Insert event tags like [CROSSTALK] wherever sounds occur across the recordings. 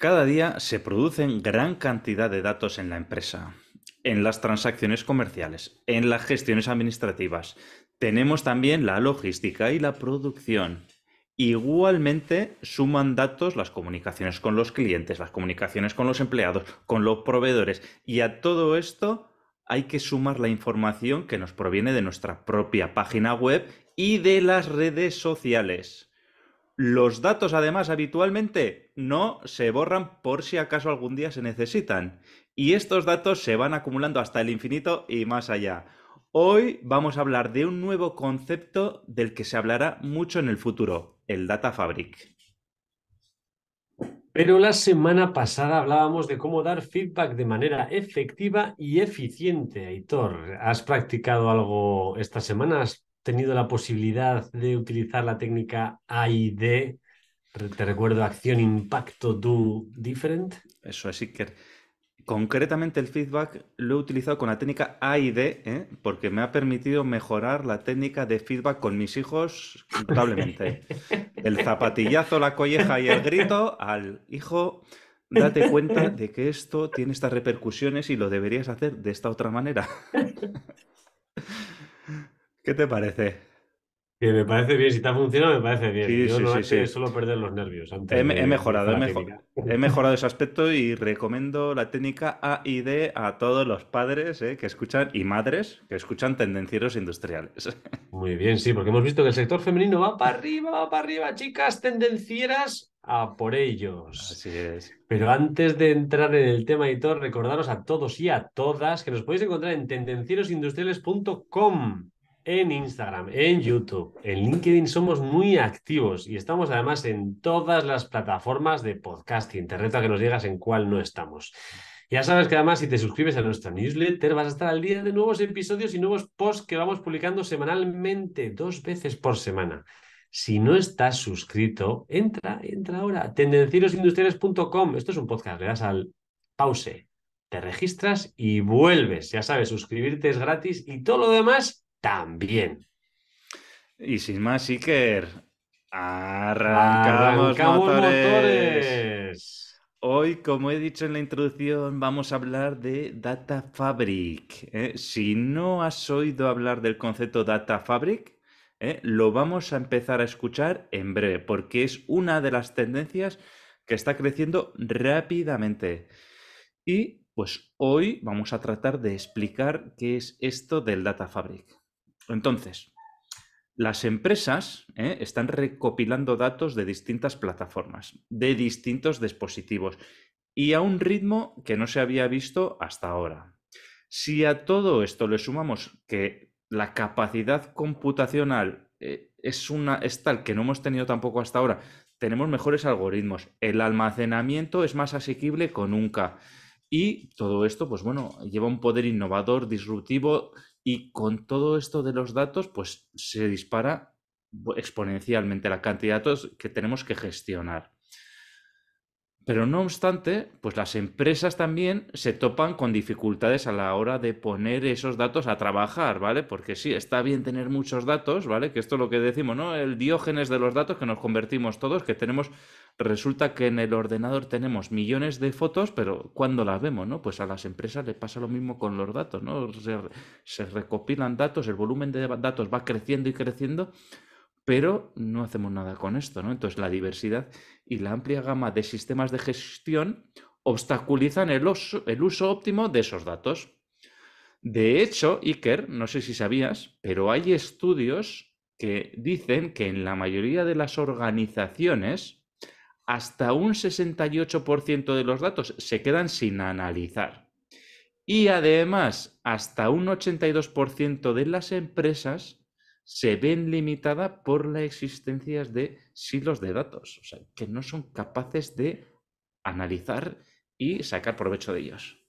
Cada día se producen gran cantidad de datos en la empresa, en las transacciones comerciales, en las gestiones administrativas. Tenemos también la logística y la producción. Igualmente suman datos las comunicaciones con los clientes, las comunicaciones con los empleados, con los proveedores y a todo esto hay que sumar la información que nos proviene de nuestra propia página web y de las redes sociales. Los datos, además, habitualmente no se borran por si acaso algún día se necesitan. Y estos datos se van acumulando hasta el infinito y más allá. Hoy vamos a hablar de un nuevo concepto del que se hablará mucho en el futuro, el Data Fabric. Pero la semana pasada hablábamos de cómo dar feedback de manera efectiva y eficiente, Aitor. ¿Has practicado algo estas semanas? tenido la posibilidad de utilizar la técnica AID, te recuerdo, acción, impacto, do, different. Eso es, que. Concretamente el feedback lo he utilizado con la técnica A y D, ¿eh? porque me ha permitido mejorar la técnica de feedback con mis hijos notablemente. [LAUGHS] el zapatillazo, la colleja y el grito al hijo, date cuenta de que esto tiene estas repercusiones y lo deberías hacer de esta otra manera. [LAUGHS] ¿Qué te parece? Que me parece bien, si está ha me parece bien. solo perder los nervios. he, mejorado, he, mejorado [LAUGHS] ese aspecto y recomiendo la técnica A y D a todos los padres eh, que escuchan y madres que escuchan tendencieros industriales. [LAUGHS] Muy bien, sí, porque hemos visto que el sector femenino va para arriba, va para arriba, chicas tendencieras a por ellos. Así es. Pero antes de entrar en el tema, editor, recordaros a todos y a todas que nos podéis encontrar en tendencierosindustriales.com en Instagram, en YouTube, en LinkedIn somos muy activos y estamos además en todas las plataformas de podcasting. Te reto a que nos llegas en cuál no estamos. Ya sabes que además si te suscribes a nuestra newsletter vas a estar al día de nuevos episodios y nuevos posts que vamos publicando semanalmente, dos veces por semana. Si no estás suscrito, entra, entra ahora, tendencierosindustriales.com. Esto es un podcast, le das al pause, te registras y vuelves. Ya sabes, suscribirte es gratis y todo lo demás también. Y sin más, Iker, arrancamos, motores. Hoy, como he dicho en la introducción, vamos a hablar de Data Fabric. ¿eh? Si no has oído hablar del concepto Data Fabric, ¿eh? lo vamos a empezar a escuchar en breve, porque es una de las tendencias que está creciendo rápidamente. Y pues hoy vamos a tratar de explicar qué es esto del Data Fabric. Entonces, las empresas eh, están recopilando datos de distintas plataformas, de distintos dispositivos y a un ritmo que no se había visto hasta ahora. Si a todo esto le sumamos que la capacidad computacional eh, es, tal que no hemos tenido tampoco hasta ahora, tenemos mejores algoritmos, el almacenamiento es más asequible que nunca. Y todo esto, pues bueno, lleva un poder innovador, disruptivo, y con todo esto de los datos, pues se dispara exponencialmente la cantidad de datos que tenemos que gestionar. Pero no obstante, pues las empresas también se topan con dificultades a la hora de poner esos datos a trabajar, ¿vale? Porque sí, está bien tener muchos datos, ¿vale? Que esto es lo que decimos, ¿no? El diógenes de los datos que nos convertimos todos, que tenemos, resulta que en el ordenador tenemos millones de fotos, pero cuando las vemos, no? Pues a las empresas les pasa lo mismo con los datos, ¿no? se recopilan datos, el volumen de datos va creciendo y creciendo pero no hacemos nada con esto, ¿no? Entonces la diversidad y la amplia gama de sistemas de gestión obstaculizan el, el uso óptimo de esos datos. De hecho, Iker, no sé si sabías, pero hay estudios que dicen que en la mayoría de las organizaciones hasta un 68% de los datos se quedan sin analizar. Y además, hasta un 82% de las empresas se ven limitada por la existencia de silos de datos, o sea, que no son capaces de analizar y sacar provecho de ellos.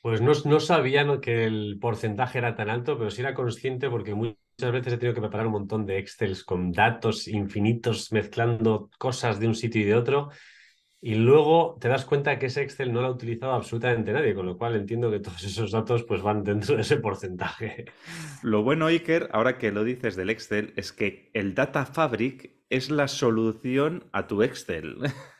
Pues no, sabía que el porcentaje era tan alto, pero sí era consciente porque muchas veces he tenido que preparar un montón de Excel con datos infinitos, mezclando cosas de un sitio y de otro. Y luego te das cuenta que ese Excel no lo ha utilizado absolutamente nadie, con lo cual entiendo que todos [LAUGHS] esos datos pues, van dentro de ese porcentaje. Lo bueno, Iker, ahora que lo dices del Excel, es que el Data Fabric es la solución a tu Excel. [LAUGHS]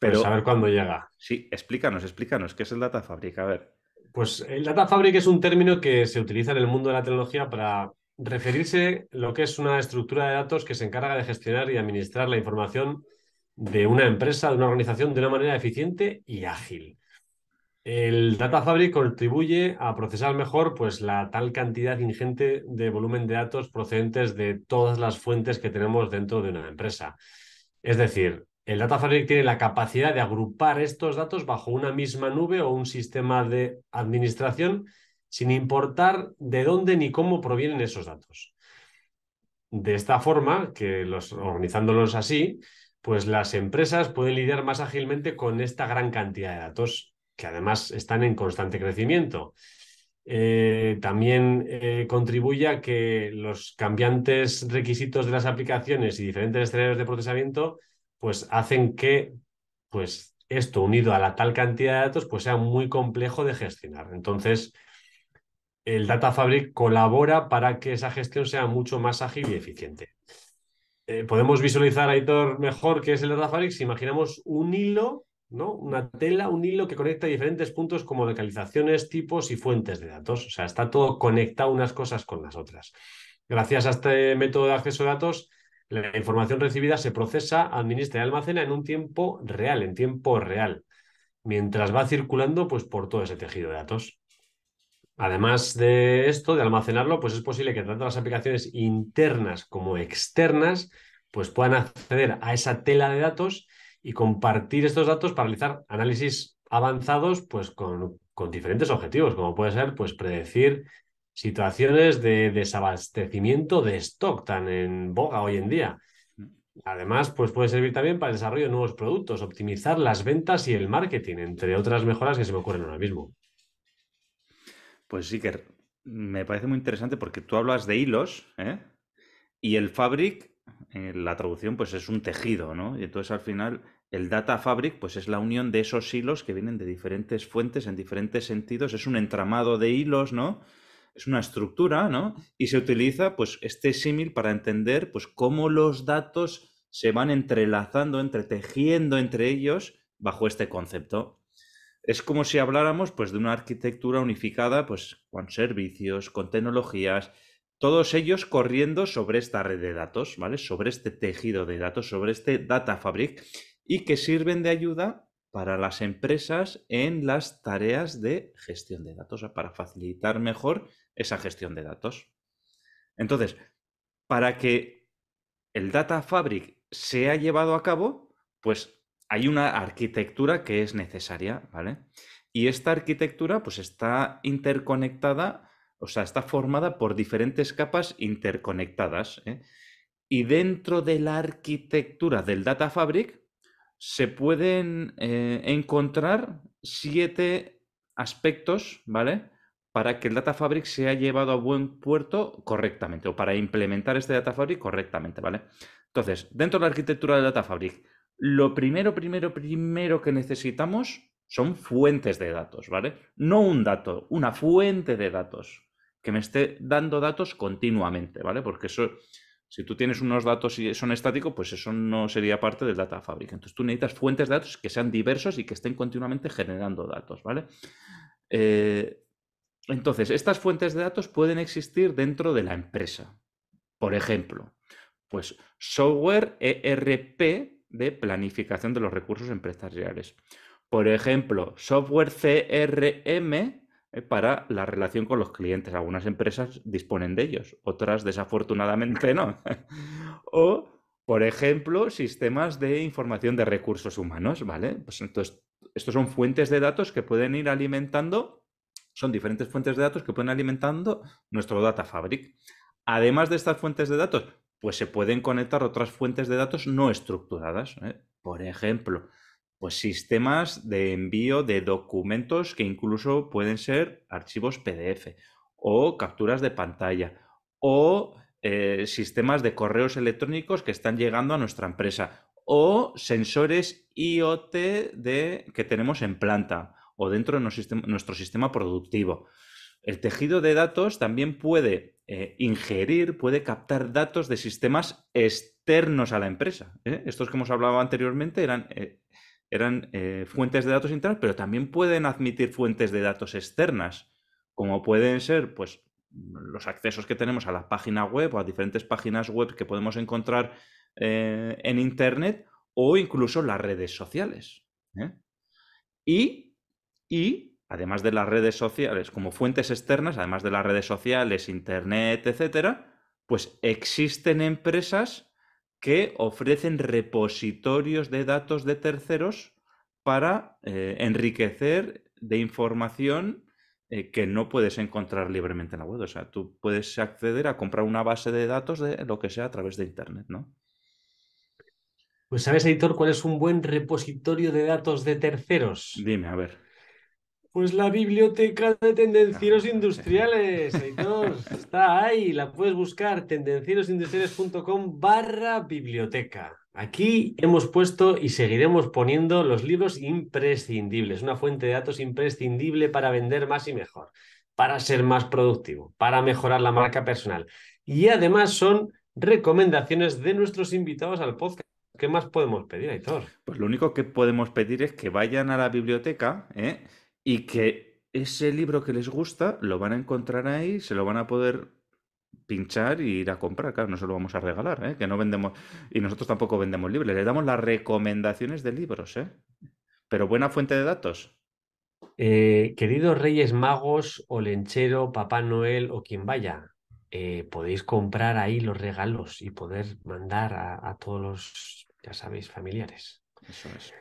Pues Pero saber cuándo llega. Sí, explícanos, explícanos, ¿qué es el Data Fabric? A ver. Pues el Data Fabric es un término que se utiliza en el mundo de la tecnología para referirse a lo que es una estructura de datos que se encarga de gestionar y administrar la información de una empresa, de una organización de una manera eficiente y ágil. El Data Fabric contribuye a procesar mejor pues, la tal cantidad ingente de volumen de datos procedentes de todas las fuentes que tenemos dentro de una empresa. Es decir, el Data Fabric tiene la capacidad de agrupar estos datos bajo una misma nube o un sistema de administración sin importar de dónde ni cómo provienen esos datos. De esta forma, que los, organizándolos así, pues las empresas pueden lidiar más ágilmente con esta gran cantidad de datos que además están en constante crecimiento. Eh, también eh, contribuye a que los cambiantes requisitos de las aplicaciones y diferentes escenarios de procesamiento pues hacen que pues esto unido a la tal cantidad de datos pues sea muy complejo de gestionar. Entonces, el Data Fabric colabora para que esa gestión sea mucho más ágil y eficiente. Eh, podemos visualizar a mejor que es el data si imaginamos un hilo, ¿no? Una tela, un hilo que conecta diferentes puntos como localizaciones, tipos y fuentes de datos. O sea, está todo conectado unas cosas con las otras. Gracias a este método de acceso a datos, la información recibida se procesa, administra y almacena en un tiempo real, en tiempo real, mientras va circulando pues, por todo ese tejido de datos. Además de esto, de almacenarlo, pues es posible que tanto las aplicaciones internas como externas pues puedan acceder a esa tela de datos y compartir estos datos para realizar análisis avanzados pues con, diferentes objetivos, como puede ser pues predecir situaciones de desabastecimiento de stock tan en boga hoy en día. Además, pues puede servir también para el desarrollo de nuevos productos, optimizar las ventas y el marketing, entre otras mejoras que se me ocurren ahora mismo. Pues sí, que me parece muy interesante porque tú hablas de hilos, ¿eh? Y el fabric, eh, la traducción, pues es un tejido, ¿no? Y entonces al final el data fabric, pues es la unión de esos hilos que vienen de diferentes fuentes en diferentes sentidos, es un entramado de hilos, ¿no? Es una estructura, ¿no? Y se utiliza, pues, este símil para entender, pues, cómo los datos se van entrelazando, entretejiendo entre ellos bajo este concepto. Es como si habláramos pues, de una arquitectura unificada pues, con servicios, con tecnologías, todos ellos corriendo sobre esta red de datos, ¿vale? Sobre este tejido de datos, sobre este Data Fabric y que sirven de ayuda para las empresas en las tareas de gestión de datos, para facilitar mejor esa gestión de datos. Entonces, para que el Data Fabric sea llevado a cabo, pues hay una arquitectura que es necesaria, ¿vale? Y esta arquitectura pues está interconectada, o sea, está formada por diferentes capas interconectadas. ¿eh? Y dentro de la arquitectura del Data Fabric se pueden eh, encontrar siete aspectos, ¿vale? Para que el Data Fabric sea llevado a buen puerto correctamente o para implementar este Data Fabric correctamente, ¿vale? Entonces, dentro de la arquitectura del Data Fabric, lo primero, primero, primero que necesitamos son fuentes de datos, ¿vale? No un dato, una fuente de datos que me esté dando datos continuamente, ¿vale? Porque eso, si tú tienes unos datos y son estáticos, pues eso no sería parte del data fabric. Entonces tú necesitas fuentes de datos que sean diversos y que estén continuamente generando datos, ¿vale? Eh, entonces, estas fuentes de datos pueden existir dentro de la empresa. Por ejemplo, pues software ERP de planificación de los recursos empresariales. Por ejemplo, software CRM eh, para la relación con los clientes. Algunas empresas disponen de ellos, otras desafortunadamente no. [LAUGHS] o, por ejemplo, sistemas de información de recursos humanos, ¿vale? Pues entonces, estos son fuentes de datos que pueden ir alimentando, son diferentes fuentes de datos que pueden alimentando nuestro Data Fabric. Además de estas fuentes de datos, pues se pueden conectar otras fuentes de datos no estructuradas. ¿eh? Por ejemplo, pues sistemas de envío de documentos que incluso pueden ser archivos PDF o capturas de pantalla o eh, sistemas de correos electrónicos que están llegando a nuestra empresa o sensores IoT que tenemos en planta o dentro de nuestro sistema productivo. El tejido de datos también puede eh, ingerir, puede captar datos de sistemas externos a la empresa. ¿eh? Estos que hemos hablado anteriormente eran, eh, fuentes de datos internas, pero también pueden admitir fuentes de datos externas, como pueden ser pues, los accesos que tenemos a la página web o a diferentes páginas web que podemos encontrar en Internet o incluso las redes sociales. y además de las redes sociales, como fuentes externas, además de las redes sociales, internet, etcétera, pues existen empresas que ofrecen repositorios de datos de terceros para eh, enriquecer de información eh, que no puedes encontrar libremente en la web. O sea, tú puedes acceder a comprar una base de datos de lo que sea a través de internet, ¿no? Pues sabes, editor, cuál es un buen repositorio de datos de terceros. Dime, a ver. Pues la biblioteca de tendencieros ah. industriales, Aitor, [LAUGHS] está ahí, la puedes buscar, tendencierosindustriales.com barra biblioteca. Aquí hemos puesto y seguiremos poniendo los libros imprescindibles, una fuente de datos imprescindible para vender más y mejor, para ser más productivo, para mejorar la marca personal. Y además son recomendaciones de nuestros invitados al podcast. ¿Qué más podemos pedir, Aitor? Pues lo único que podemos pedir es que vayan a la biblioteca, ¿eh? y que ese libro que les gusta lo van a encontrar ahí, se lo van a poder pinchar y ir a comprar. Claro, no se lo vamos a regalar, ¿eh? que no vendemos, y nosotros tampoco vendemos libros, le damos las recomendaciones de libros, ¿eh? pero buena fuente de datos. Eh, queridos Reyes Magos, o Lenchero, Papá Noel o quien vaya, podéis comprar ahí los regalos y poder mandar a, a todos los, ya sabéis, familiares. Eso es.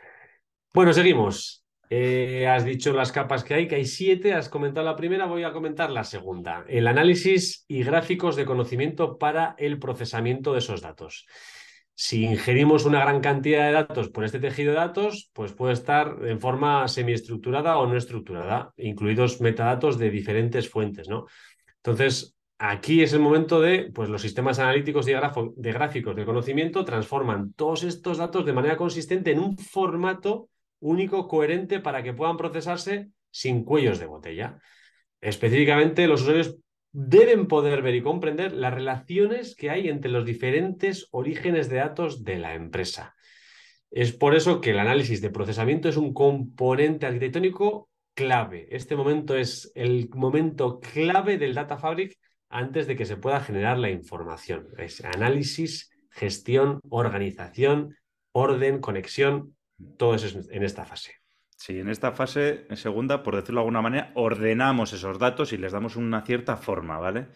Bueno, seguimos. Eh, has dicho las capas que hay, que hay siete, has comentado la primera, voy a comentar la segunda. El análisis y gráficos de conocimiento para el procesamiento de esos datos. Si ingerimos una gran cantidad de datos por este tejido de datos, pues puede estar en forma semiestructurada o no estructurada, incluidos metadatos de diferentes fuentes, ¿no? Entonces, aquí es el momento de, pues los sistemas analíticos y de gráficos de conocimiento transforman todos estos datos de manera consistente en un formato único, coherente, para que puedan procesarse sin cuellos de botella. Específicamente, los usuarios deben poder ver y comprender las relaciones que hay entre los diferentes orígenes de datos de la empresa. Es por eso que el análisis de procesamiento es un componente arquitectónico clave. Este momento es el momento clave del Data Fabric antes de que se pueda generar la información. Es análisis, gestión, organización, orden, conexión, todo eso es en esta fase. Sí, en esta fase en segunda, por decirlo de alguna manera, ordenamos esos datos y les damos una cierta forma, ¿vale?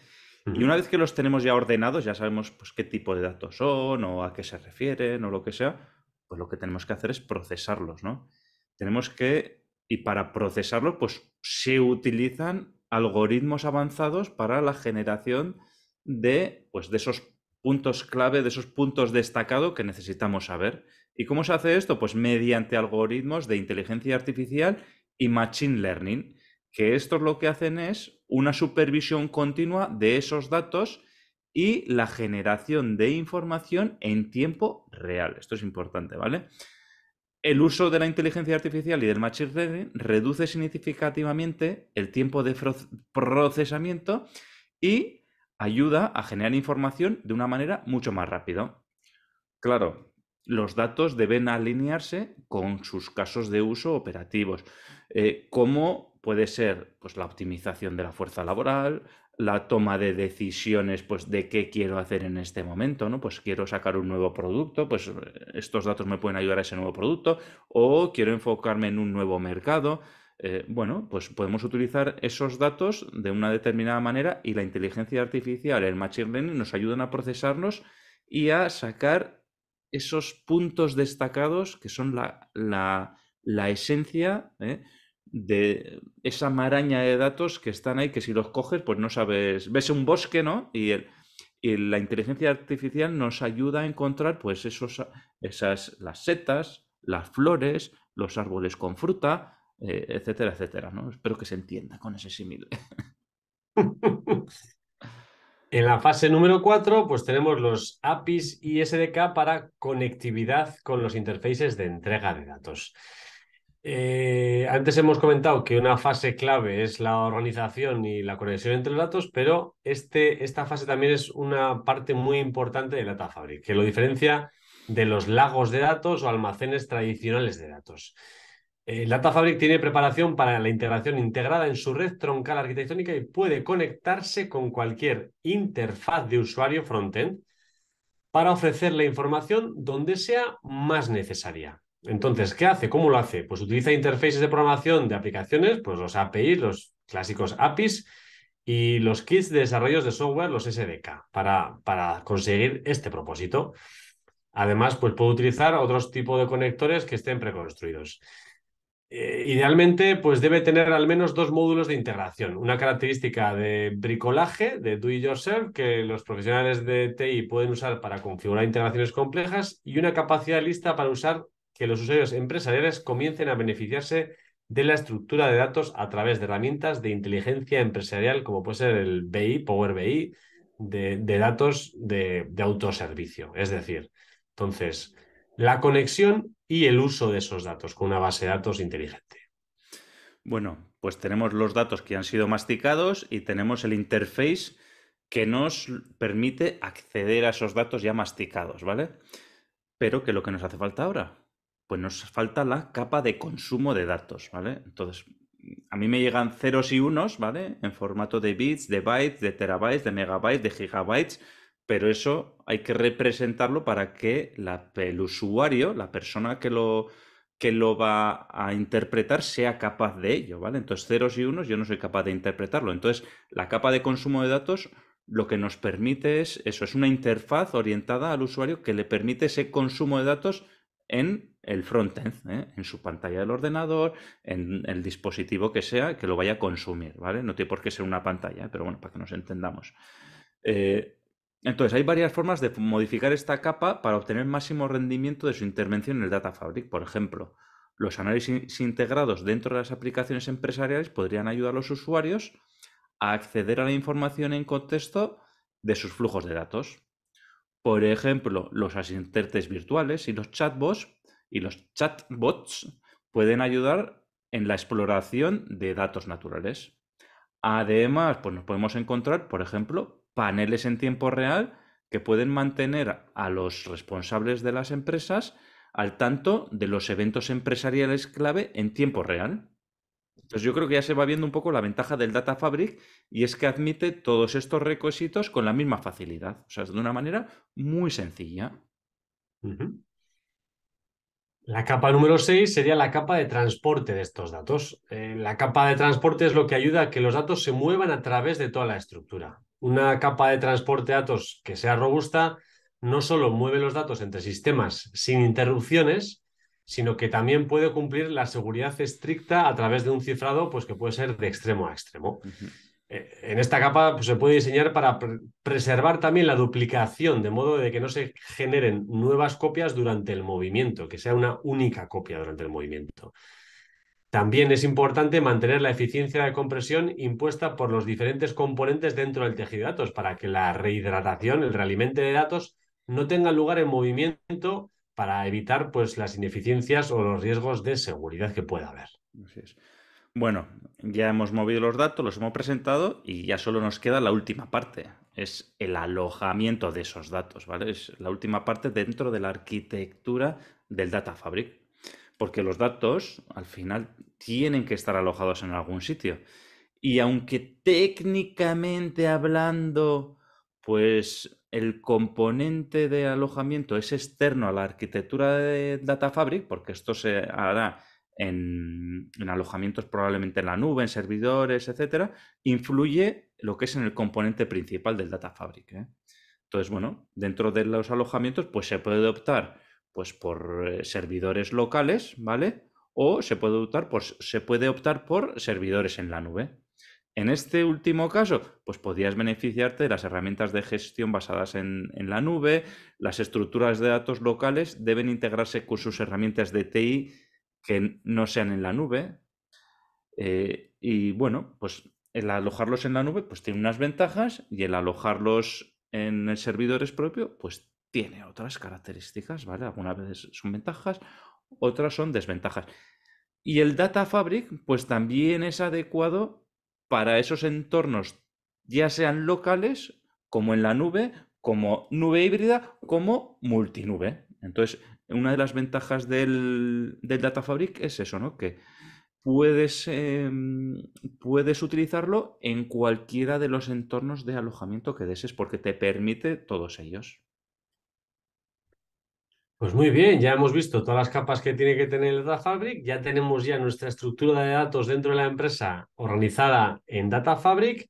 Y una vez que los tenemos ya ordenados, ya sabemos pues, qué tipo de datos son o a qué se refieren o lo que sea, pues lo que tenemos que hacer es procesarlos, ¿no? Tenemos que, y para procesarlos, pues se utilizan algoritmos avanzados para la generación de, pues, de esos puntos clave, de esos puntos destacados que necesitamos saber ¿Y cómo se hace esto? Pues mediante algoritmos de inteligencia artificial y machine learning, que estos lo que hacen es una supervisión continua de esos datos y la generación de información en tiempo real. Esto es importante, ¿vale? El uso de la inteligencia artificial y del machine learning reduce significativamente el tiempo de procesamiento y ayuda a generar información de una manera mucho más rápido. Claro, los datos deben alinearse con sus casos de uso operativos, eh, como puede ser pues, la optimización de la fuerza laboral, la toma de decisiones pues, de qué quiero hacer en este momento, ¿no? Pues quiero sacar un nuevo producto, pues eh, estos datos me pueden ayudar a ese nuevo producto, o quiero enfocarme en un nuevo mercado. Eh, bueno, pues podemos utilizar esos datos de una determinada manera y la inteligencia artificial, el machine learning, nos ayudan a procesarlos y a sacar esos puntos destacados que son la, esencia ¿eh? de esa maraña de datos que están ahí, que si los coges, pues no sabes, ves un bosque, ¿no? Y, el, la inteligencia artificial nos ayuda a encontrar, pues, esos, esas, las setas, las flores, los árboles con fruta, eh, etcétera, etcétera, ¿no? Espero que se entienda con ese símil. [LAUGHS] En la fase número 4, pues tenemos los APIs y SDK para conectividad con los interfaces de entrega de datos. Eh, antes hemos comentado que una fase clave es la organización y la conexión entre los datos, pero este, esta fase también es una parte muy importante de Data Fabric, que lo diferencia de los lagos de datos o almacenes tradicionales de datos. Eh, Fabric tiene preparación para la integración integrada en su red troncal arquitectónica y puede conectarse con cualquier interfaz de usuario frontend para ofrecer la información donde sea más necesaria. Entonces, ¿qué hace? ¿Cómo lo hace? Pues utiliza interfaces de programación de aplicaciones, pues los APIs, los clásicos APIs y los kits de desarrollos de software, los SDK, para, para conseguir este propósito. Además, pues puede utilizar otros tipos de conectores que estén preconstruidos. Eh, idealmente, pues debe tener al menos dos módulos de integración. Una característica de bricolaje, de do it yourself, que los profesionales de TI pueden usar para configurar integraciones complejas y una capacidad lista para usar que los usuarios empresariales comiencen a beneficiarse de la estructura de datos a través de herramientas de inteligencia empresarial, como puede ser el BI, Power BI, de, datos de autoservicio. Es decir, entonces, la conexión y el uso de esos datos con una base de datos inteligente. Bueno, pues tenemos los datos que han sido masticados y tenemos el interface que nos permite acceder a esos datos ya masticados, ¿vale? Pero que lo que nos hace falta ahora, pues nos falta la capa de consumo de datos, ¿vale? Entonces, a mí me llegan ceros y unos, ¿vale? En formato de bits, de bytes, de terabytes, de megabytes, de gigabytes, pero eso hay que representarlo para que el usuario, la persona que lo, que lo va a interpretar, sea capaz de ello, ¿vale? Entonces, ceros y unos yo no soy capaz de interpretarlo. Entonces, la capa de consumo de datos lo que nos permite es eso, es una interfaz orientada al usuario que le permite ese consumo de datos en el frontend, ¿eh? en su pantalla del ordenador, en el dispositivo que sea, que lo vaya a consumir, ¿vale? No tiene por qué ser una pantalla, ¿eh? pero bueno, para que nos entendamos. Eh, entonces, hay varias formas de modificar esta capa para obtener máximo rendimiento de su intervención en el Data Fabric. Por ejemplo, los análisis integrados dentro de las aplicaciones empresariales podrían ayudar a los usuarios a acceder a la información en contexto de sus flujos de datos. Por ejemplo, los asistentes virtuales y los chatbots y los pueden ayudar en la exploración de datos naturales. Además, pues nos podemos encontrar, por ejemplo, paneles en tiempo real que pueden mantener a los responsables de las empresas al tanto de los eventos empresariales clave en tiempo real. Entonces yo creo que ya se va viendo un poco la ventaja del Data Fabric y es que admite todos estos requisitos con la misma facilidad, o sea, de una manera muy sencilla. La capa número 6 sería la capa de transporte de estos datos. Eh, la capa de transporte es lo que ayuda a que los datos se muevan a través de toda la estructura una capa de transporte de datos que sea robusta no solo mueve los datos entre sistemas sin interrupciones, sino que también puede cumplir la seguridad estricta a través de un cifrado pues, que puede ser de extremo a extremo. Eh, en esta capa pues, se puede diseñar para preservar también la duplicación, de modo de que no se generen nuevas copias durante el movimiento, que sea una única copia durante el movimiento. También es importante mantener la eficiencia de compresión impuesta por los diferentes componentes dentro del tejido de datos para que la rehidratación, el realimente de datos, no tenga lugar en movimiento para evitar pues, las ineficiencias o los riesgos de seguridad que pueda haber. Bueno, ya hemos movido los datos, los hemos presentado y ya solo nos queda la última parte. Es el alojamiento de esos datos, ¿vale? Es la última parte dentro de la arquitectura del Data Fabric porque los datos al final tienen que estar alojados en algún sitio. Y aunque técnicamente hablando, pues el componente de alojamiento es externo a la arquitectura de Data Fabric, porque esto se hará en, alojamientos probablemente en la nube, en servidores, etcétera, influye lo que es en el componente principal del Data Fabric. ¿eh? Entonces, bueno, dentro de los alojamientos, pues se puede optar pues por eh, servidores locales, ¿vale? O se puede optar por, se puede optar por servidores en la nube. En este último caso, pues podrías beneficiarte de las herramientas de gestión basadas en, la nube, las estructuras de datos locales deben integrarse con sus herramientas de TI que no sean en la nube. Eh, y bueno, pues el alojarlos en la nube pues tiene unas ventajas y el alojarlos en el servidores propio, pues tiene otras características, ¿vale? Algunas veces son ventajas, otras son desventajas. Y el Data Fabric, pues también es adecuado para esos entornos, ya sean locales, como en la nube, como nube híbrida, como multinube. Entonces, una de las ventajas del, Data Fabric es eso, ¿no? Que puedes, em, puedes utilizarlo en cualquiera de los entornos de alojamiento que desees, porque te permite todos ellos. Pues muy bien, ya hemos visto todas las capas que tiene que tener el Data Fabric, ya tenemos ya nuestra estructura de datos dentro de la empresa organizada en Data Fabric.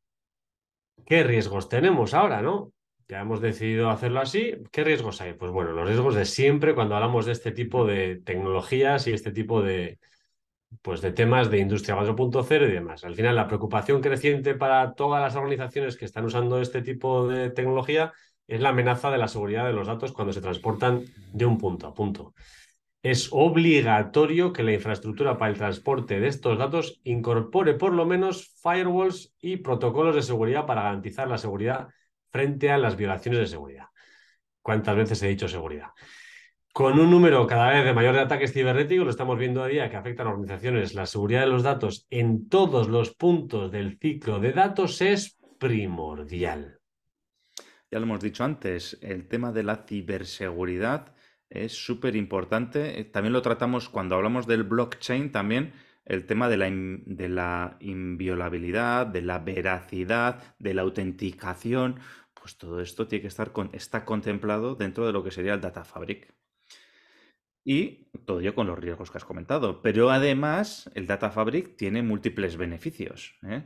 ¿Qué riesgos tenemos ahora, no? Ya hemos decidido hacerlo así. ¿Qué riesgos hay? Pues bueno, los riesgos de siempre cuando hablamos de este tipo de tecnologías y este tipo de, pues de temas de industria 4.0 y demás. Al final, la preocupación creciente para todas las organizaciones que están usando este tipo de tecnología es la amenaza de la seguridad de los datos cuando se transportan de un punto a punto. Es obligatorio que la infraestructura para el transporte de estos datos incorpore por lo menos firewalls y protocolos de seguridad para garantizar la seguridad frente a las violaciones de seguridad. ¿Cuántas veces he dicho seguridad? Con un número cada vez de mayor de ataques cibernéticos, lo estamos viendo a día que afectan a organizaciones, la seguridad de los datos en todos los puntos del ciclo de datos es primordial. Ya lo hemos dicho antes, el tema de la ciberseguridad es súper importante. Eh, también lo tratamos cuando hablamos del blockchain, también el tema de la, inviolabilidad, de la veracidad, de la autenticación. Pues todo esto tiene que estar está contemplado dentro de lo que sería el Data Fabric. Y todo ello con los riesgos que has comentado. Pero además, el Data Fabric tiene múltiples beneficios. ¿eh?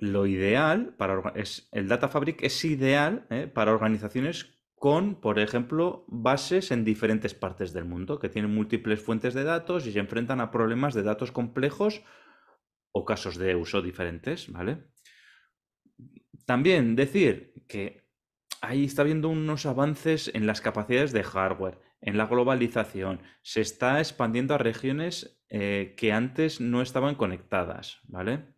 lo ideal para es, el Data Fabric es ideal ¿eh? para organizaciones con, por ejemplo, bases en diferentes partes del mundo, que tienen múltiples fuentes de datos y se enfrentan a problemas de datos complejos o casos de uso diferentes, ¿vale? También decir que ahí está habiendo unos avances en las capacidades de hardware, en la globalización, se está expandiendo a regiones eh, que antes no estaban conectadas, ¿vale?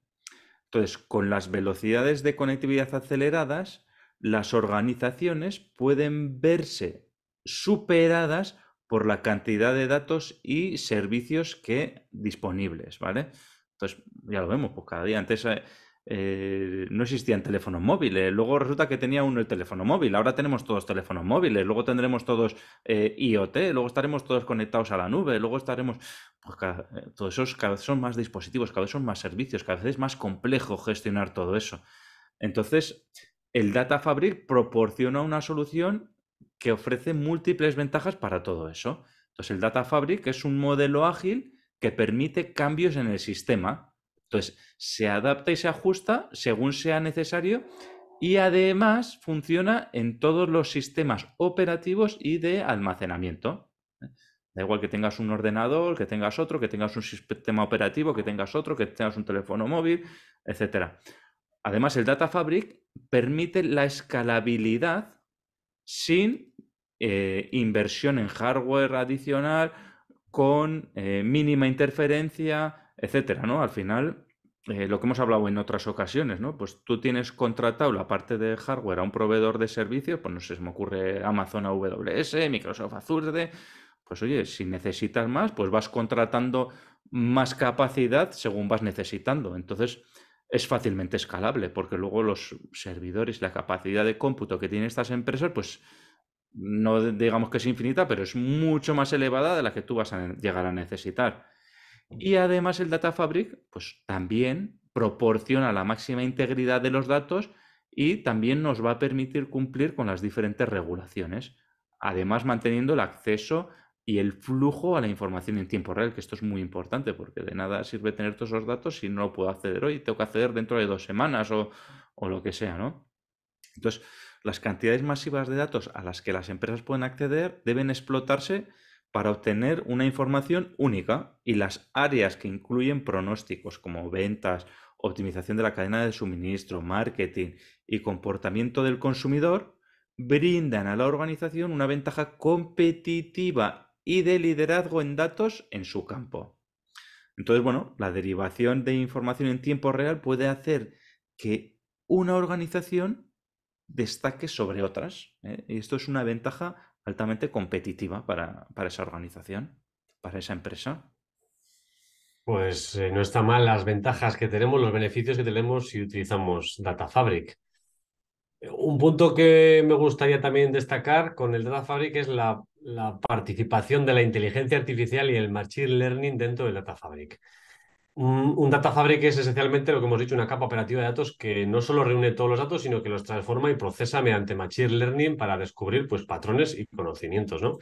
Entonces, con las velocidades de conectividad aceleradas, las organizaciones pueden verse superadas por la cantidad de datos y servicios que disponibles, ¿vale? Entonces, ya lo vemos, pues cada día antes eh, eh, no existían teléfonos móviles. Luego resulta que tenía uno el teléfono móvil. Ahora tenemos todos teléfonos móviles. Luego tendremos todos eh, IoT. Luego estaremos todos conectados a la nube. Luego estaremos. Pues, eh, todos esos cada vez son más dispositivos, cada vez son más servicios, cada vez es más complejo gestionar todo eso. Entonces, el Data Fabric proporciona una solución que ofrece múltiples ventajas para todo eso. Entonces, el Data Fabric es un modelo ágil que permite cambios en el sistema entonces, se adapta y se ajusta según sea necesario y además funciona en todos los sistemas operativos y de almacenamiento. Da igual que tengas un ordenador, que tengas otro, que tengas un sistema operativo, que tengas otro, que tengas un teléfono móvil, etc. Además, el Data Fabric permite la escalabilidad sin eh, inversión en hardware adicional, con eh, mínima interferencia, etcétera, ¿no? Al final, eh, lo que hemos hablado en otras ocasiones, ¿no? Pues tú tienes contratado la parte de hardware a un proveedor de servicios, pues no sé, se me ocurre Amazon AWS, Microsoft Azure, pues oye, si necesitas más, pues vas contratando más capacidad según vas necesitando. Entonces, es fácilmente escalable, porque luego los servidores, la capacidad de cómputo que tienen estas empresas, pues no digamos que es infinita, pero es mucho más elevada de la que tú vas a llegar a necesitar. Y además el Data Fabric, pues también proporciona la máxima integridad de los datos y también nos va a permitir cumplir con las diferentes regulaciones, además manteniendo el acceso y el flujo a la información en tiempo real, que esto es muy importante, porque de nada sirve tener todos los datos si no lo puedo acceder hoy, tengo que acceder dentro de dos semanas o, lo que sea, ¿no? Entonces, las cantidades masivas de datos a las que las empresas pueden acceder deben explotarse para obtener una información única y las áreas que incluyen pronósticos como ventas, optimización de la cadena de suministro, marketing y comportamiento del consumidor brindan a la organización una ventaja competitiva y de liderazgo en datos en su campo. Entonces, bueno, la derivación de información en tiempo real puede hacer que una organización destaque sobre otras. ¿eh? Y esto es una ventaja altamente competitiva para, esa organización, para esa empresa. Pues eh, no está mal las ventajas que tenemos, los beneficios que tenemos si utilizamos Data Fabric. Un punto que me gustaría también destacar con el Data Fabric es la, la participación de la inteligencia artificial y el Machine Learning dentro del Data Fabric. Un, Data Fabric es esencialmente lo que hemos dicho, una capa operativa de datos que no solo reúne todos los datos, sino que los transforma y procesa mediante Machine Learning para descubrir pues, patrones y conocimientos. ¿no?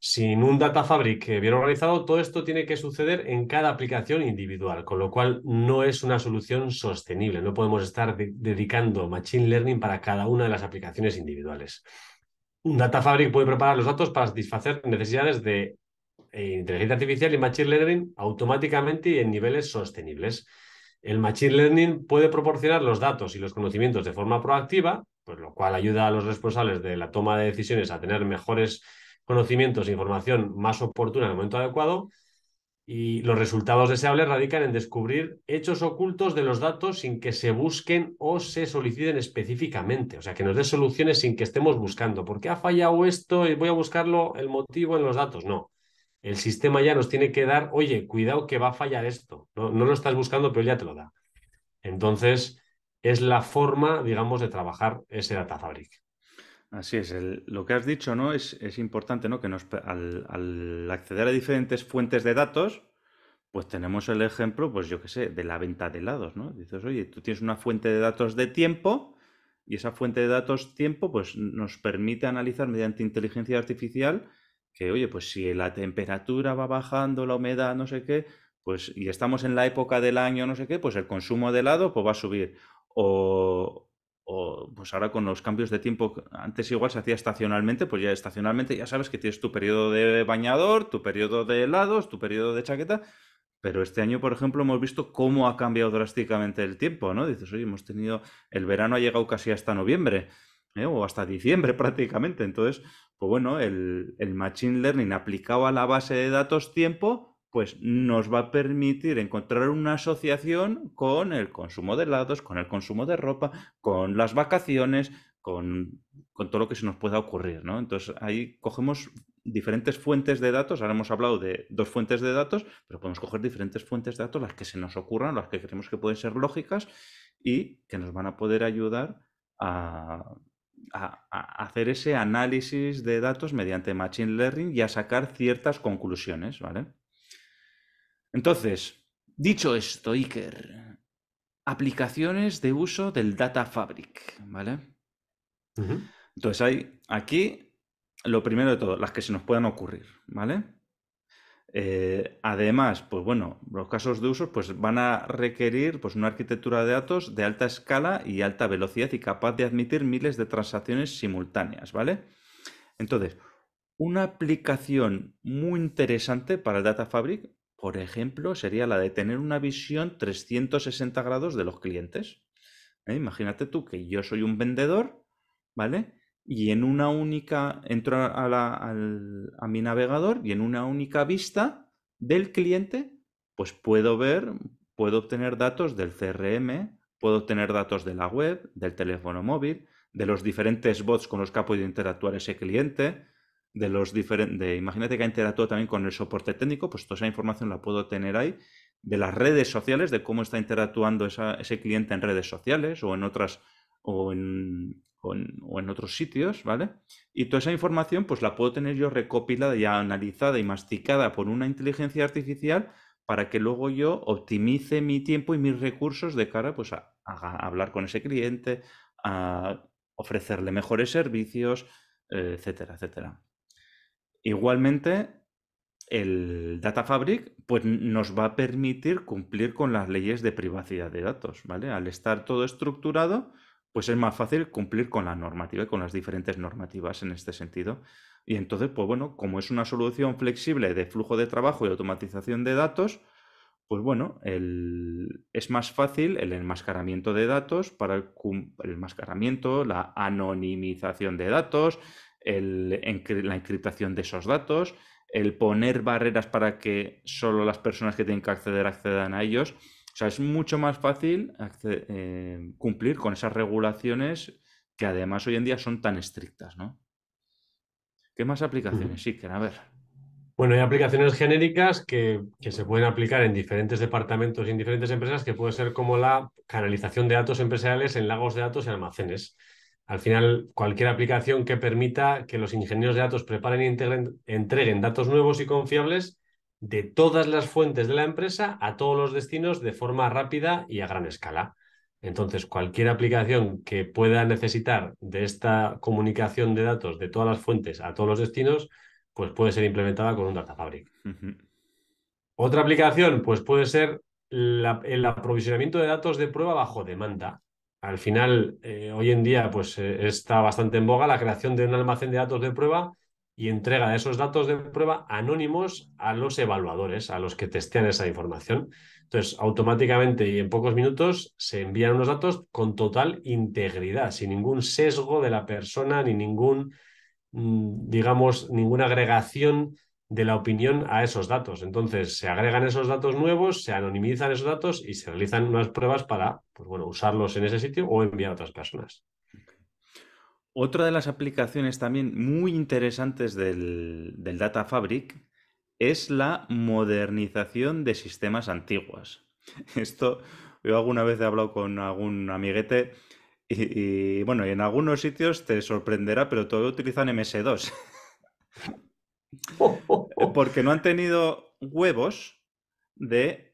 Sin un Data Fabric eh, bien organizado, todo esto tiene que suceder en cada aplicación individual, con lo cual no es una solución sostenible. No podemos estar dedicando Machine Learning para cada una de las aplicaciones individuales. Un Data Fabric puede preparar los datos para satisfacer necesidades de eh, inteligencia artificial y machine learning automáticamente y en niveles sostenibles. El machine learning puede proporcionar los datos y los conocimientos de forma proactiva, pues lo cual ayuda a los responsables de la toma de decisiones a tener mejores conocimientos e información más oportuna en el momento adecuado. Y los resultados deseables radican en descubrir hechos ocultos de los datos sin que se busquen o se soliciten específicamente. O sea, que nos dé soluciones sin que estemos buscando. ¿Por qué ha fallado esto? Y voy a buscarlo el motivo en los datos. No el sistema ya nos tiene que dar, oye, cuidado que va a fallar esto. No, lo estás buscando, pero ya te lo da. Entonces, es la forma, digamos, de trabajar ese Data Fabric. Así es, lo que has dicho, ¿no? Es, es importante, ¿no? Que nos, al, acceder a diferentes fuentes de datos, pues tenemos el ejemplo, pues yo qué sé, de la venta de helados, ¿no? Dices, oye, tú tienes una fuente de datos de tiempo y esa fuente de datos tiempo, pues nos permite analizar mediante inteligencia artificial que, oye, pues si la temperatura va bajando, la humedad, no sé qué, pues y estamos en la época del año, no sé qué, pues el consumo de helado pues va a subir. O, o pues ahora con los cambios de tiempo, antes igual se hacía estacionalmente, pues ya estacionalmente ya sabes que tienes tu periodo de bañador, tu periodo de helados, tu periodo de chaqueta, pero este año, por ejemplo, hemos visto cómo ha cambiado drásticamente el tiempo, ¿no? Dices, oye, hemos tenido, el verano ha llegado casi hasta noviembre. ¿eh? o hasta diciembre [LAUGHS] prácticamente. Entonces, pues bueno, el, Machine Learning aplicado a la base de datos tiempo, pues nos va a permitir encontrar una asociación con el consumo de helados, con el consumo de ropa, con las vacaciones, con, todo lo que se nos pueda ocurrir, ¿no? Entonces ahí cogemos diferentes fuentes de datos, ahora hemos hablado de dos fuentes de datos, pero podemos coger diferentes fuentes de datos, las que se nos ocurran, las que creemos que pueden ser lógicas y que nos van a poder ayudar a, a, hacer ese análisis de datos mediante Machine Learning y a sacar ciertas conclusiones, ¿vale? Entonces, dicho esto, Iker, aplicaciones de uso del Data Fabric, ¿vale? Entonces, hay aquí lo primero de todo, las que se nos puedan ocurrir, ¿vale? Eh, además, pues bueno, los casos de uso pues van a requerir pues una arquitectura de datos de alta escala y alta velocidad y capaz de admitir miles de transacciones simultáneas, ¿vale? Entonces, una aplicación muy interesante para el Data Fabric, por ejemplo, sería la de tener una visión 360 grados de los clientes. ¿Eh? Imagínate tú que yo soy un vendedor, ¿vale? y en una única, entro a, al, a, mi navegador y en una única vista del cliente, pues puedo ver, puedo obtener datos del CRM, puedo obtener datos de la web, del teléfono móvil, de los diferentes bots con los que ha podido interactuar ese cliente, de los diferentes, imagínate que ha interactuado también con el soporte técnico, pues toda esa información la puedo tener ahí, de las redes sociales, de cómo está interactuando ese cliente en redes sociales o en otras o en, o en, otros sitios, ¿vale? Y toda esa información pues la puedo tener yo recopilada ya analizada y masticada por una inteligencia artificial para que luego yo optimice mi tiempo y mis recursos de cara pues a, a hablar con ese cliente, a ofrecerle mejores servicios, etcétera, etcétera. Igualmente, el Data Fabric pues, nos va a permitir cumplir con las leyes de privacidad de datos, ¿vale? Al estar todo estructurado, pues es más fácil cumplir con la normativa y con las diferentes normativas en este sentido. Y entonces, pues bueno, como es una solución flexible de flujo de trabajo y automatización de datos, pues bueno, el, es más fácil el enmascaramiento de datos para el, enmascaramiento, la anonimización de datos, la encriptación de esos datos, el poner barreras para que solo las personas que tienen que acceder accedan a ellos. O sea, es mucho más fácil eh, cumplir con esas regulaciones que además hoy en día son tan estrictas, ¿no? ¿Qué más aplicaciones? Sí, que a ver. Bueno, hay aplicaciones genéricas que, se pueden aplicar en diferentes departamentos y en diferentes empresas, que puede ser como la canalización de datos empresariales en lagos de datos y almacenes. Al final, cualquier aplicación que permita que los ingenieros de datos preparen y entreguen datos nuevos y confiables de todas las fuentes de la empresa a todos los destinos de forma rápida y a gran escala. Entonces, cualquier aplicación que pueda necesitar de esta comunicación de datos de todas las fuentes a todos los destinos, pues puede ser implementada con un Data Fabric. Otra aplicación, pues puede ser el aprovisionamiento de datos de prueba bajo demanda. Al final, eh, hoy en día, pues eh, está bastante en boga la creación de un almacén de datos de prueba y entrega esos datos de prueba anónimos a los evaluadores, a los que testean esa información. Entonces, automáticamente y en pocos minutos se envían unos datos con total integridad, sin ningún sesgo de la persona ni ningún, mm, digamos, ninguna agregación de la opinión a esos datos. Entonces, se agregan esos datos nuevos, se anonimizan esos datos y se realizan unas pruebas para, pues bueno, usarlos en ese sitio o enviar a otras personas. Otra de las aplicaciones también muy interesantes del, Data Fabric es la modernización de sistemas antiguos. [LAUGHS] Esto, yo alguna vez he hablado con algún amiguete y, bueno, y en algunos sitios te sorprenderá, pero todavía utilizan MS2. [LAUGHS] Porque no han tenido huevos de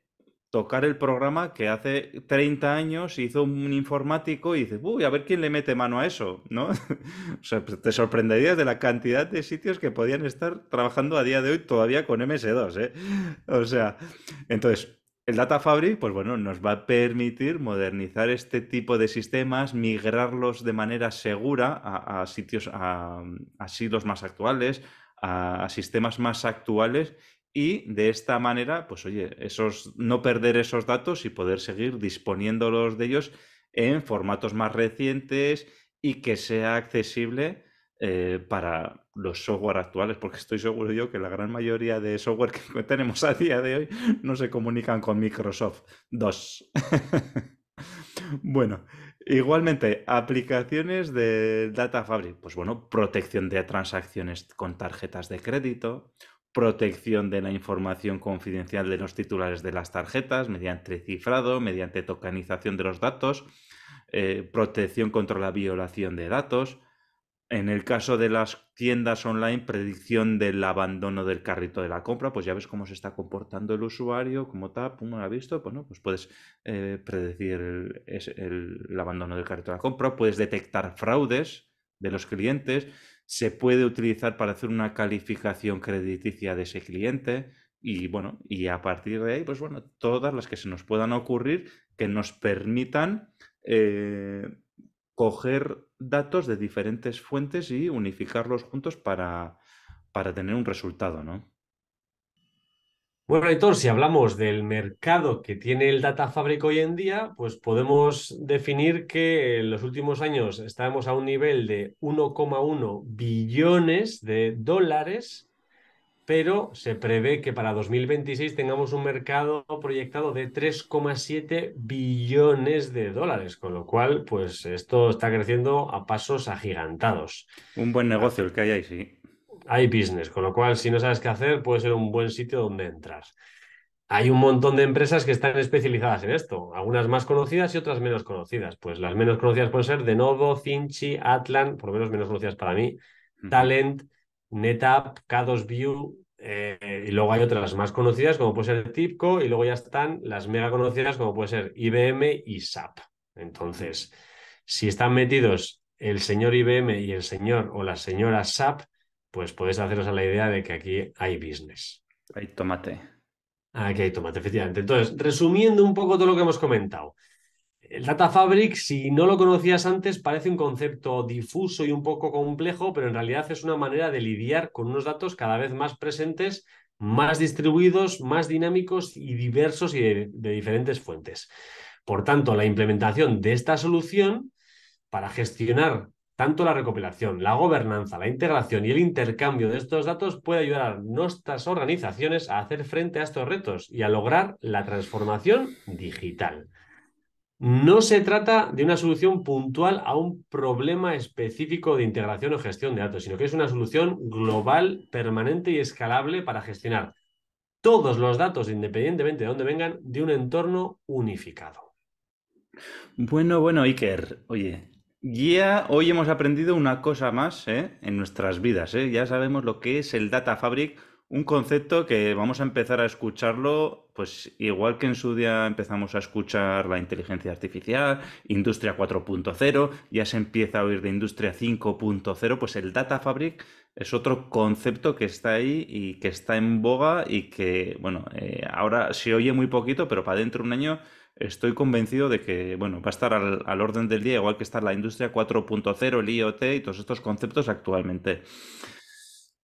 tocar el programa que hace 30 años hizo un informático y dices, uy, a ver quién le mete mano a eso, ¿no? [LAUGHS] Pues, te sorprenderías de la cantidad de sitios que podían estar trabajando a día de hoy todavía con MS2, ¿eh? O sea, entonces, el Data Fabric, pues bueno, nos va a permitir modernizar este tipo de sistemas, migrarlos de manera segura a, sitios, a, a más actuales, a sistemas más actuales y de esta manera, pues oye, esos, no perder esos datos y poder seguir disponiéndolos de ellos en formatos más recientes y que sea accesible eh, para los software actuales, porque estoy seguro yo que la gran mayoría de software que [LAUGHS] tenemos a día de hoy no se comunican con Microsoft 2. [LAUGHS] bueno, igualmente, aplicaciones de Data Fabric, pues bueno, protección de transacciones con tarjetas de crédito, protección de la información confidencial de los titulares de las tarjetas mediante cifrado, mediante tokenización de los datos, eh, protección contra la violación de datos. En el caso de las tiendas online, predicción del abandono del carrito de la compra, pues ya ves cómo se está comportando el usuario, cómo está, cómo lo ha visto, pues, ¿no? pues puedes eh, predecir el abandono del carrito de la compra, puedes detectar fraudes de los clientes, se puede utilizar para hacer una calificación crediticia de ese cliente y bueno, y a partir de ahí, pues bueno, todas las que se nos puedan ocurrir que nos permitan eh, coger datos de diferentes fuentes y unificarlos juntos para, para tener un resultado, ¿no? Bueno, Héctor, si hablamos del mercado que tiene el Data Fabric hoy en día, pues podemos definir que en los últimos años estábamos a un nivel de 1,1 billones de dólares, pero se prevé que para 2026 tengamos un mercado proyectado de 3,7 billones de dólares, con lo cual, pues esto está creciendo a pasos agigantados. Un buen negocio el que hay ahí, sí hay business, con lo cual si no sabes qué hacer puede ser un buen sitio donde entrar. Hay un montón de empresas que están especializadas en esto, algunas más conocidas y otras menos conocidas. Pues las menos conocidas pueden ser Novo, Finchi, Atlan, por lo menos menos conocidas para mí, Talent, NetApp, K2View, eh, y luego hay otras más conocidas como puede ser Tipco y luego ya están las mega conocidas como puede ser IBM y SAP. Entonces, si están metidos el señor IBM y el señor o la señora SAP, pues puedes haceros a la idea de que aquí hay business. Hay tomate. Aquí hay tomate, efectivamente. Entonces, resumiendo un poco todo lo que hemos comentado. El Data Fabric, si no lo conocías antes, parece un concepto difuso y un poco complejo, pero en realidad es una manera de lidiar con unos datos cada vez más presentes, más distribuidos, más dinámicos y diversos y de diferentes fuentes. Por tanto, la implementación de esta solución para gestionar tanto la recopilación, la gobernanza, la integración y el intercambio de estos datos puede ayudar a nuestras organizaciones a hacer frente a estos retos y a lograr la transformación digital. No se trata de una solución puntual a un problema específico de integración o gestión de datos, sino que es una solución global, permanente y escalable para gestionar todos los datos, independientemente de dónde vengan, de un entorno unificado. Bueno, bueno, Iker, oye, Guía, hoy hemos aprendido una cosa más ¿eh? en nuestras vidas. ¿eh? Ya sabemos lo que es el Data Fabric, un concepto que vamos a empezar a escucharlo, pues igual que en su día empezamos a escuchar la inteligencia artificial, industria 4.0, ya se empieza a oír de industria 5.0, pues el Data Fabric es otro concepto que está ahí y que está en boga y que, bueno, eh, ahora se oye muy poquito, pero para dentro de un año estoy convencido de que bueno, va a estar al, orden del día, igual que está la industria 4.0, el IoT y todos estos conceptos actualmente.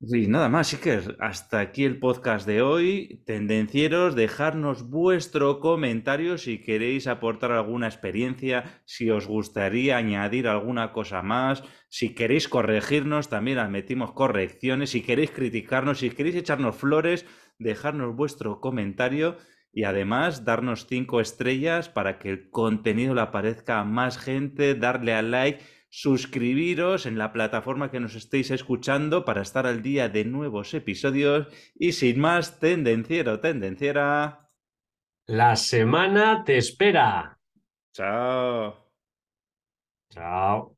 Y nada más, que hasta aquí el podcast de hoy. Tendencieros, dejarnos vuestro comentario si queréis aportar alguna experiencia, si os gustaría añadir alguna cosa más, si queréis corregirnos, también admitimos correcciones, si queréis criticarnos, si queréis echarnos flores, dejarnos vuestro comentario y además darnos cinco estrellas para que el contenido le aparezca a más gente, darle al like, suscribiros en la plataforma que nos estéis escuchando para estar al día de nuevos episodios y sin más, tendenciero, tendenciera. La semana te espera. Chao. Chao.